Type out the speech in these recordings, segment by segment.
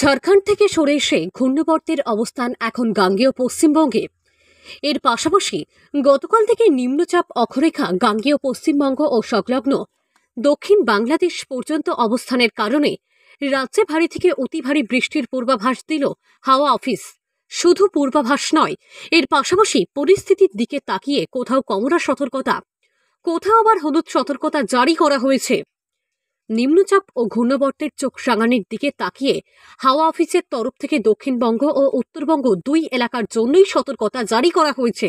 ঝাড়খণ্ড থেকে সরে এসে ঘূর্ণবর্তের অবস্থান এখন গাঙ্গেয় পশ্চিমবঙ্গে এর পাশাপাশি গতকাল থেকে নিম্নচাপ অক্ষরেখা গাঙ্গেয় পশ্চিমবঙ্গ ও সংলগ্ন দক্ষিণ বাংলাদেশ পর্যন্ত অবস্থানের কারণে রাজ্যে ভারী থেকে অতি ভারী বৃষ্টির পূর্বাভাস দিল হাওয়া অফিস শুধু পূর্বাভাস নয় এর পাশাপাশি পরিস্থিতির দিকে তাকিয়ে কোথাও কমরা সতর্কতা কোথাও আবার হলুদ সতর্কতা জারি করা হয়েছে নিম্নচাপ ও ঘূর্ণবর্তের চোখ রাঙানির দিকে তাকিয়ে হাওয়া অফিসের তরফ থেকে দক্ষিণবঙ্গ ও উত্তরবঙ্গ দুই এলাকার জন্যই সতর্কতা জারি করা হয়েছে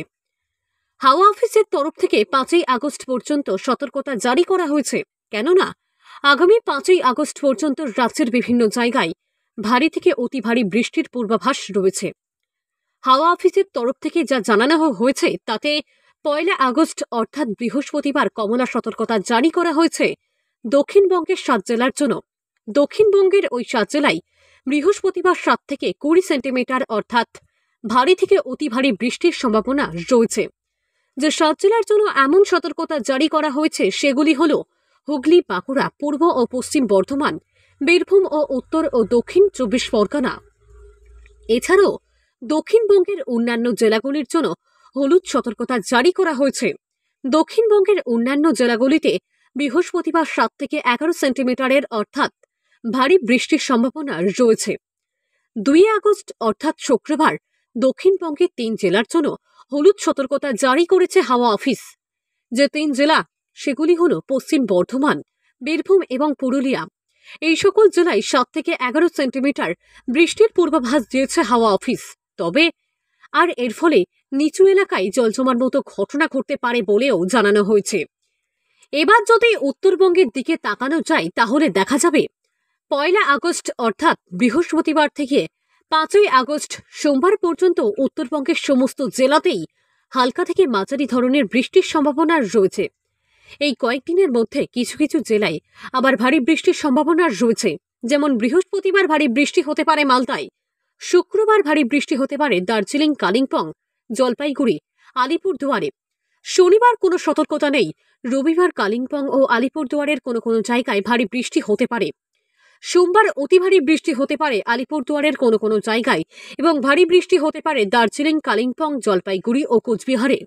হাওয়া অফিসের তরফ থেকে পাঁচই আগস্ট পর্যন্ত সতর্কতা জারি করা হয়েছে কেননা আগামী পাঁচই আগস্ট পর্যন্ত রাজ্যের বিভিন্ন জায়গায় ভারী থেকে অতি ভারী বৃষ্টির পূর্বাভাস রয়েছে হাওয়া অফিসের তরফ থেকে যা জানানো হয়েছে তাতে পয়লা আগস্ট অর্থাৎ বৃহস্পতিবার কমলা সতর্কতা জারি করা হয়েছে দক্ষিণবঙ্গের সাত জেলার জন্য দক্ষিণবঙ্গের ওই সাত জেলায় বৃহস্পতিবার সাত থেকে কুড়ি সেন্টিমিটার অর্থাৎ ভারী থেকে অতি ভারী বৃষ্টির সম্ভাবনা রয়েছে যে সাত জেলার জন্য এমন সতর্কতা জারি করা হয়েছে সেগুলি হল হুগলি বাঁকুড়া পূর্ব ও পশ্চিম বর্ধমান বীরভূম ও উত্তর ও দক্ষিণ চব্বিশ পরগনা এছাড়াও দক্ষিণবঙ্গের অন্যান্য জেলাগুলির জন্য হলুদ সতর্কতা জারি করা হয়েছে দক্ষিণবঙ্গের অন্যান্য জেলাগুলিতে বৃহস্পতিবার সাত থেকে এগারো সেন্টিমিটারের অর্থাৎ ভারী বৃষ্টির সম্ভাবনা রয়েছে দুই আগস্ট অর্থাৎ শুক্রবার দক্ষিণবঙ্গের তিন জেলার জন্য হলুদ সতর্কতা জারি করেছে হাওয়া অফিস যে তিন জেলা সেগুলি হল পশ্চিম বর্ধমান বীরভূম এবং পুরুলিয়া এই সকল জেলায় সাত থেকে এগারো সেন্টিমিটার বৃষ্টির পূর্বাভাস দিয়েছে হাওয়া অফিস তবে আর এর ফলে নিচু এলাকায় জলজমার মতো ঘটনা ঘটতে পারে বলেও জানানো হয়েছে এবার যদি উত্তরবঙ্গের দিকে তাকানো যায় তাহলে দেখা যাবে পয়লা আগস্ট অর্থাৎ বৃহস্পতিবার থেকে পাঁচই আগস্ট সোমবার পর্যন্ত উত্তরবঙ্গের সমস্ত জেলাতেই হালকা থেকে মাঝারি ধরনের বৃষ্টির সম্ভাবনা রয়েছে এই কয়েকদিনের মধ্যে কিছু কিছু জেলায় আবার ভারী বৃষ্টির সম্ভাবনা রয়েছে যেমন বৃহস্পতিবার ভারী বৃষ্টি হতে পারে মালদায় শুক্রবার ভারী বৃষ্টি হতে পারে দার্জিলিং কালিম্পং জলপাইগুড়ি আলিপুরদুয়ারে শনিবার কোনো সতর্কতা নেই রবিবার কালিম্পং ও আলিপুরদুয়ারের কোনো কোনো জায়গায় ভারী বৃষ্টি হতে পারে সোমবার অতি ভারী বৃষ্টি হতে পারে আলিপুরদুয়ারের কোনো কোনো জায়গায় এবং ভারী বৃষ্টি হতে পারে দার্জিলিং কালিম্পং জলপাইগুড়ি ও কোচবিহারে